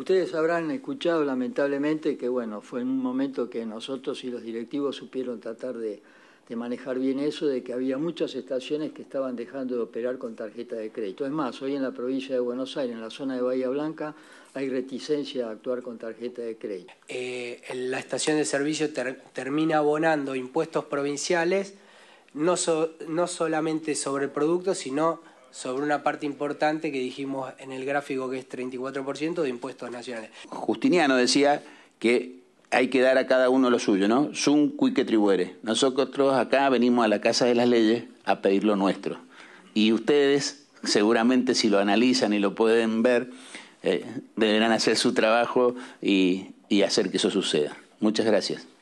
Ustedes habrán escuchado lamentablemente que, bueno, fue en un momento que nosotros y los directivos supieron tratar de, manejar bien eso, de que había muchas estaciones que estaban dejando de operar con tarjeta de crédito. Es más, hoy en la provincia de Buenos Aires, en la zona de Bahía Blanca, hay reticencia a actuar con tarjeta de crédito. Eh, la estación de servicio termina abonando impuestos provinciales, no, no solamente sobre productos, producto, sino sobre una parte importante que dijimos en el gráfico que es 34% de impuestos nacionales. Justiniano decía que hay que dar a cada uno lo suyo, ¿no? Sun cuique tribuere. Nosotros acá venimos a la Casa de las Leyes a pedir lo nuestro. Y ustedes, seguramente si lo analizan y lo pueden ver, eh, deberán hacer su trabajo y hacer que eso suceda. Muchas gracias.